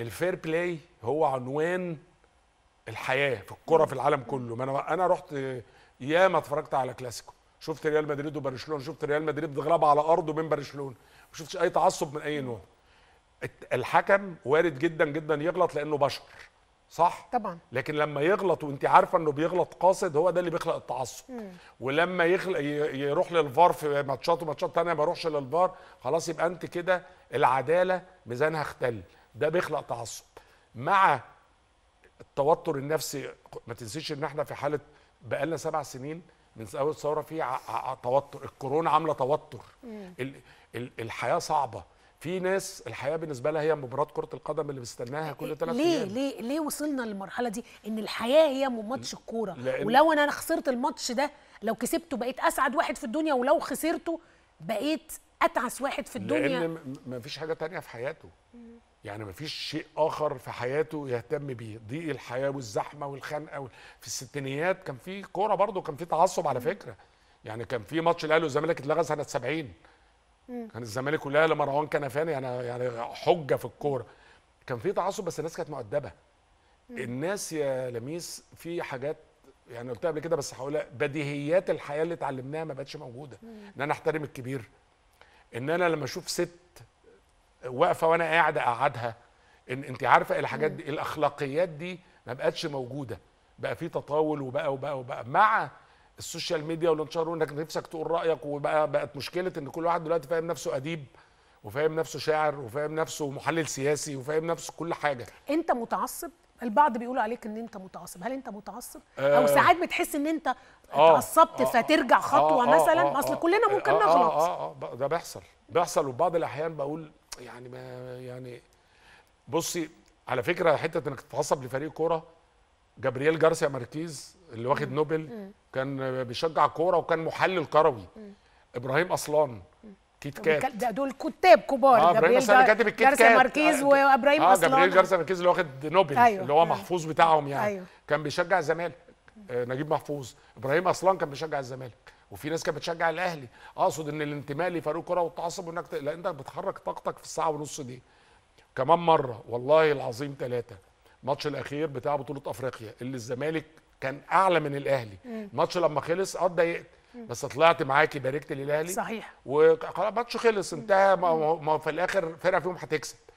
الفير بلاي هو عنوان الحياه في الكره في العالم كله ما انا انا رحت ياما اتفرجت على كلاسيكو شفت ريال مدريد وبرشلونه شفت ريال مدريد غلبة على ارضه من برشلونه ما شفتش اي تعصب من اي نوع الحكم وارد جدا جدا يغلط لانه بشر صح طبعا لكن لما يغلط وانت عارفه انه بيغلط قاصد هو ده اللي بيخلق التعصب مم. ولما يخلق يروح للفار في ماتشات وماتشات ثانيه ما يروحش للفار خلاص يبقى انت كده العداله ميزانها اختل ده بيخلق تعصب مع التوتر النفسي ما تنسيش ان احنا في حاله بقالنا سبع سنين من اول ثوره في توتر الكورونا عامله توتر ال ال الحياه صعبه في ناس الحياه بالنسبه لها هي مباراه كره القدم اللي بيستناها كل ثلاث ليه ايام ليه ليه وصلنا للمرحله دي ان الحياه هي ماتش الكوره ولو انا خسرت الماتش ده لو كسبته بقيت اسعد واحد في الدنيا ولو خسرته بقيت اتعس واحد في الدنيا لان مفيش حاجه تانية في حياته يعني مفيش شيء اخر في حياته يهتم بيه ضيق الحياه والزحمه والخنقه في الستينيات كان في كوره برضه كان في تعصب على فكره يعني كان في ماتش الاهلي والزمالك اتلغى سنه 70 كان الزمالك والاهلي مروان كنفاني يعني يعني حجه في الكوره كان في تعصب بس الناس كانت مؤدبه الناس يا لميس في حاجات يعني قلتها قبل كده بس هقولها بديهيات الحياه اللي اتعلمناها ما بقتش موجوده ان انا احترم الكبير ان انا لما اشوف ست واقفه وانا قاعد اقعدها ان انت عارفه إيه الحاجات دي الاخلاقيات دي ما بقتش موجوده بقى في تطاول وبقى وبقى وبقى مع السوشيال ميديا والانتشار وانك نفسك تقول رايك وبقى بقت مشكله ان كل واحد دلوقتي فاهم نفسه اديب وفاهم نفسه شاعر وفاهم نفسه محلل سياسي وفاهم نفسه كل حاجه انت متعصب البعض بيقولوا عليك ان انت متعصب هل انت متعصب آه او ساعات بتحس ان انت آه. آه. اتعصبت آه فترجع خطوه آه, آه. مثلا آه اصل كلنا ممكن نغلط آه, آه, آه, آه ده بيحصل بيحصل وبعض الاحيان بقول يعني ما يعني بصي على فكره حته انك تتعصب لفريق كوره جابرييل جارسيا ماركيز اللي واخد نوبل كان بيشجع كوره وكان محلل كروي ابراهيم اصلان كيت كات ده دول كتاب كبار آه ابراهيم اصلان كاتب الكيت كات جارسيا ماركيز آه، وابراهيم آه اصلان اه جابرييل جارسيا ماركيز اللي واخد نوبل أيوه. اللي هو محفوظ بتاعهم يعني أيوه. كان بيشجع الزمالك آه نجيب محفوظ ابراهيم اصلان كان بيشجع الزمالك وفي ناس كانت بتشجع الاهلي اقصد ان الانتماء لفريق كره والتعصب انك ت... لا انت بتحرك طاقتك في الساعه ونص دي كمان مره والله العظيم ثلاثه الماتش الاخير بتاع بطوله افريقيا اللي الزمالك كان اعلى من الاهلي الماتش لما خلص اه اتضايقت بس طلعت معاكي باركت للاهلي صحيح وماتش خلص انتهى ما, ما في الاخر فرقه فيهم هتكسب